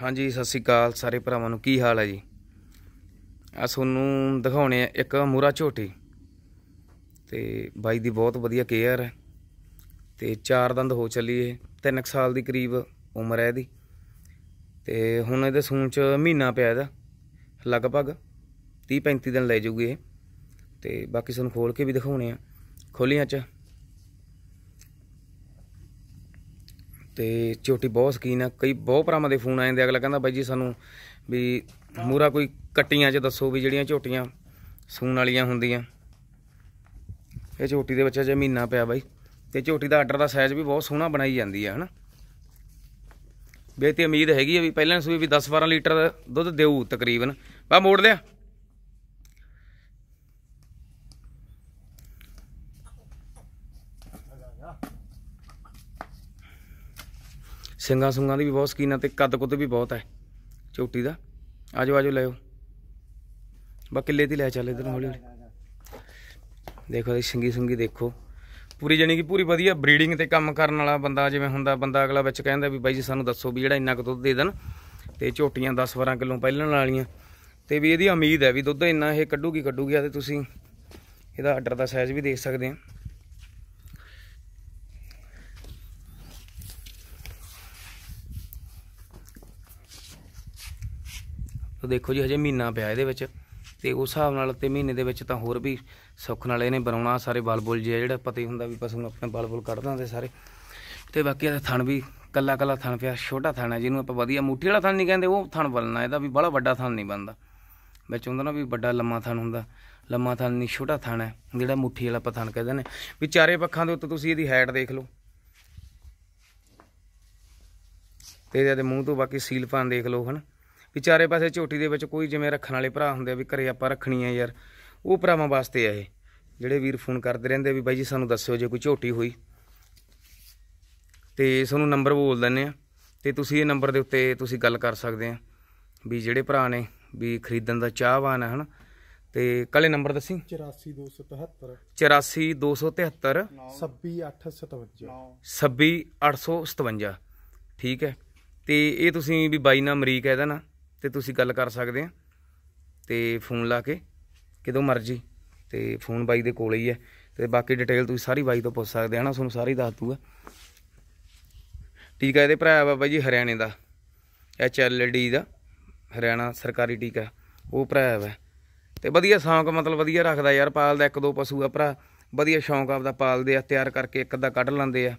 ਹਾਂਜੀ ਸਤਿ ਸ੍ਰੀ ਅਕਾਲ ਸਾਰੇ ਭਰਾਵਾਂ ਨੂੰ ਕੀ ਹਾਲ ਹੈ ਜੀ ਆ ਤੁਹਾਨੂੰ ਦਿਖਾਉਣੇ ਆ ਇੱਕ ਮੂਰਾ ਝੋਟੀ ਤੇ ਬਾਈ ਦੀ ਬਹੁਤ ਵਧੀਆ ਕੇਅਰ ਹੈ ਤੇ ਚਾਰ ਦੰਦ ਹੋ ਚੱਲੀ ਏ 3 ਸਾਲ ਦੀ ਕਰੀਬ ਉਮਰ ਹੈ ਇਹਦੀ ਤੇ ਹੁਣ ਇਹਦੇ ਸੂਣ ਚ ਮਹੀਨਾ ਪਿਆ ਇਹਦਾ ਲਗਭਗ 30 35 ਦਿਨ ਲੈ ਜੂਗੀ ਇਹ ਤੇ ਬਾਕੀ ਤੁਹਾਨੂੰ ਖੋਲ ਕੇ ਵੀ ਦਿਖਾਉਣੇ ਆ ਖੋਲੀਆਂ ਚ ਤੇ ਝੋਟੀ ਬਹੁਤ ਸਕੀਨ ਆ ਕਈ ਬਹੁਤ ਭਰਾਵਾਂ ਦੇ ਫੋਨ ਆਏ ਨੇ ਅਗਲਾ ਕਹਿੰਦਾ ਬਾਈ ਜੀ ਸਾਨੂੰ ਵੀ ਮੂਰਾ ਕੋਈ ਕੱਟੀਆਂ 'ਚ ਦੱਸੋ ਵੀ ਜਿਹੜੀਆਂ ਝੋਟੀਆਂ ਸੂਣ ਵਾਲੀਆਂ ਹੁੰਦੀਆਂ ਇਹ ਝੋਟੀ ਦੇ ਬੱਚਾ ਜੇ ਮਹੀਨਾ ਪਿਆ ਬਾਈ ਤੇ ਝੋਟੀ ਦਾ ਆਰਡਰ ਦਾ ਸਾਈਜ਼ ਵੀ ਬਹੁਤ ਸੋਹਣਾ ਬਣਾਈ ਜਾਂਦੀ ਆ ਹਨਾ ਬੇਤੀ ਉਮੀਦ ਹੈਗੀ ਆ ਵੀ ਪਹਿਲਾਂ ਸੂਈ ਵੀ 10-12 ਲੀਟਰ ਦੁੱਧ ਦੇਊ ਤਕਰੀਬਨ ਬਾ ਮੋੜ ਲਿਆ ਸਿੰਗਾਂ ਸੁੰਗਾਂ ਦੀ ਵੀ ਬਹੁਤ ਸਕੀਨਾ ਤੇ ਕੱਦ ਕੁੱਦ ਵੀ ਬਹੁਤ ਹੈ ਝੋਟੀ ਦਾ ਆਜੋ ਆਜੋ ਲੈਓ ਬਾ ਕਿੱਲੇ ਦੀ ਲੈ ਚੱਲ ਇਧਰ ਹੌਲੀ ਹੌਲੀ ਦੇਖੋ ਇਹ ਸਿੰਗੀ ਸੁੰਗੀ ਦੇਖੋ ਪੂਰੀ ਜਣੀ ਕਿ ਪੂਰੀ ਵਧੀਆ ਬਰੀਡਿੰਗ ਤੇ ਕੰਮ ਕਰਨ ਵਾਲਾ ਬੰਦਾ ਜਿਵੇਂ ਹੁੰਦਾ ਬੰਦਾ ਅਗਲਾ ਵਿੱਚ ਕਹਿੰਦਾ ਵੀ ਬਾਈ ਜੀ ਸਾਨੂੰ ਦੱਸੋ ਵੀ ਜਿਹੜਾ ਇੰਨਾ ਕੁ ਦੁੱਧ ਦੇ ਦੇਣ ਤੇ ਝੋਟੀਆਂ 10-12 ਕਿਲੋ ਪਹਿਲਣ ਵਾਲੀਆਂ ਤੇ ਵੀ ਇਹਦੀ ਉਮੀਦ ਹੈ ਵੀ ਦੁੱਧ ਇੰਨਾ ਇਹ ਕੱਢੂਗੀ ਕੱਢੂਗੀ ਆ ਤੇ ਤੁਸੀਂ ਇਹਦਾ ਆਰਡਰ ਦਾ ਸਾਈਜ਼ ਵੀ ਦੇਖ ਸਕਦੇ ਆ ਤਾਂ ਦੇਖੋ ਜੀ ਹਜੇ ਮਹੀਨਾ ਪਿਆ ਇਹਦੇ ਵਿੱਚ ਤੇ ਉਸ ਹਿਸਾਬ ਨਾਲ ਤੇ ਮਹੀਨੇ ਦੇ ਵਿੱਚ ਤਾਂ ਹੋਰ ਵੀ ਸੁੱਖ ਨਾਲ ਇਹਨੇ ਬਣਾਉਣਾ ਸਾਰੇ ਬਲਬੁਲ ਜੇ ਜਿਹੜਾ ਪਤੇ ਹੁੰਦਾ ਵੀ ਪਸ਼ੂ ਨੂੰ ਆਪਣੇ ਬਲਬੁਲ ਕੱਢ ਦਾਂਦੇ ਸਾਰੇ ਤੇ ਬਾਕੀ ਇਹਦਾ ਥਣ ਵੀ ਕੱਲਾ ਕੱਲਾ ਥਣ ਪਿਆ ਛੋਟਾ ਥਣ ਹੈ ਜਿਹਨੂੰ ਆਪਾਂ ਵਧੀਆ ਮੂਠੀ ਵਾਲਾ ਥਣ ਨਹੀਂ ਕਹਿੰਦੇ ਉਹ ਥਣ ਬਲਣਾ ਇਹਦਾ ਵੀ ਬੜਾ ਵੱਡਾ ਥਣ ਨਹੀਂ ਬਣਦਾ ਵਿੱਚ ਹੁੰਦਾ ਨਾ ਵੀ ਵੱਡਾ ਲੰਮਾ ਥਣ ਹੁੰਦਾ ਲੰਮਾ ਥਣ ਨਹੀਂ ਛੋਟਾ ਥਣ ਹੈ ਜਿਹੜਾ ਮੂਠੀ ਵਾਲਾ ਆਪਾਂ ਥਣ ਕਹਿੰਦੇ ਨੇ ਵੀ ਚਾਰੇ ਪੱਖਾਂ ਦੇ ਉੱਤੇ ਤੁਸੀਂ ਇਹਦੀ ਹਾਈਟ ਦੇਖ ਲਓ ਤੇ ਇਹਦੇ ਮੂੰਹ ਤੋਂ ਬਾਕੀ ਸੀਲ ਪਾਣ ਦੇਖ ਲਓ ਹਨਾ ਵੀ ਚਾਰੇ ਪਾਸੇ ਝੋਟੀ ਦੇ ਵਿੱਚ ਕੋਈ ਜਿਵੇਂ ਰੱਖਣ ਵਾਲੇ ਭਰਾ ਹੁੰਦੇ ਆ ਵੀ ਘਰੇ ਆਪਾਂ ਰੱਖਣੀ ਆ ਯਾਰ ਉਹ ਭਰਾਵਾਂ ਵਾਸਤੇ ਆ ਇਹ ਜਿਹੜੇ ਵੀਰ ਫੋਨ ਕਰਦੇ ਰਹਿੰਦੇ ਵੀ ਬਾਈ ਜੀ ਸਾਨੂੰ ਦੱਸਿਓ ਜੇ ਕੋਈ ਝੋਟੀ ਹੋਈ ਤੇ ਤੁਹਾਨੂੰ ਨੰਬਰ ਬੋਲ ਦਿੰਨੇ ਆ ਤੇ ਤੁਸੀਂ ਇਹ ਨੰਬਰ ਦੇ ਉੱਤੇ ਤੁਸੀਂ ਗੱਲ ਕਰ ਸਕਦੇ ਆ ਵੀ ਜਿਹੜੇ ਭਰਾ ਨੇ ਵੀ ਖਰੀਦਣ ਦਾ ਚਾਹਵਾਨ ਹੈ ਹਨ ਤੇ ਕਲੇ ਨੰਬਰ ਦੱਸੀ 84273 84273 26857 26857 ਠੀਕ ਹੈ ਤੇ ਇਹ ਤੁਸੀਂ ਵੀ ਬਾਈ ਨਾਲ ਅਮਰੀਕ ਹੈ ਇਹਦਾ ਨਾ ਤੇ ਤੁਸੀਂ ਗੱਲ ਕਰ ਸਕਦੇ ਆ ਤੇ ਫੋਨ ਲਾ ਕੇ ਕਿਦੋਂ ਮਰਜੀ ਤੇ ਫੋਨ ਬਾਈ ਦੇ ਕੋਲੇ ਹੀ ਹੈ ਤੇ ਬਾਕੀ ਡਿਟੇਲ ਤੁਸੀਂ ਸਾਰੀ ਬਾਈ ਤੋਂ ਪੁੱਛ ਸਕਦੇ ਹਨਾ ਤੁਹਾਨੂੰ ਸਾਰੀ ਦੱਸ ਦੂਗਾ ਠੀਕ ਹੈ ਇਹਦੇ ਭਰਾ ਬਾਬਾ ਜੀ ਹਰਿਆਣੇ ਦਾ ਐਚ ਐਲ ਡੀ ਦਾ ਹਰਿਆਣਾ ਸਰਕਾਰੀ ਟੀਕਾ ਉਹ ਭਰਾ ਹੈ ਤੇ ਵਧੀਆ ਸ਼ੌਂਕ ਮਤਲਬ ਵਧੀਆ ਰੱਖਦਾ ਯਾਰ ਪਾਲਦਾ ਇੱਕ ਦੋ ਪਸ਼ੂ ਆ ਭਰਾ ਵਧੀਆ ਸ਼ੌਂਕ ਆਪਦਾ ਪਾਲਦੇ ਆ ਤਿਆਰ ਕਰਕੇ ਇੱਕ ਅੱਧਾ ਕੱਢ ਲੈਂਦੇ ਆ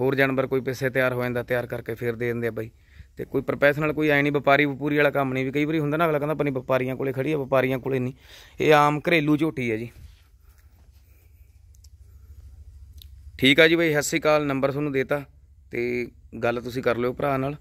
ਹੋਰ ਜਾਨਵਰ ਕੋਈ ਪਿੱਛੇ ਤਿਆਰ ਹੋ ਜਾਂਦਾ ਤਿਆਰ ਕਰਕੇ ਫਿਰ ਦੇ ਦਿੰਦੇ ਆ ਬਾਈ ਤੇ ਕੋਈ ਪ੍ਰੋਫੈਸ਼ਨਲ ਕੋਈ ਐ ਨਹੀਂ ਵਪਾਰੀ ਵਪੂਰੀ ਵਾਲਾ ਕੰਮ ਨਹੀਂ ਵੀ ਕਈ ਵਾਰੀ ਹੁੰਦਾ ਨਾ ਅਗਲਾ ਕਹਿੰਦਾ ਪਨੀ ਵਪਾਰੀਆਂ ਕੋਲੇ ਖੜੀ ਆ ਵਪਾਰੀਆਂ ਕੋਲੇ ਨਹੀਂ ਇਹ ਆਮ ਘਰੇਲੂ ਝੋਟੀ ਹੈ ਜੀ ਠੀਕ ਆ ਜੀ ਬਈ ਸਤਿ ਸ੍ਰੀ ਅਕਾਲ ਨੰਬਰ ਤੁਹਾਨੂੰ ਦੇਤਾ ਤੇ ਗੱਲ ਤੁਸੀਂ ਕਰ ਲਿਓ ਭਰਾ ਨਾਲ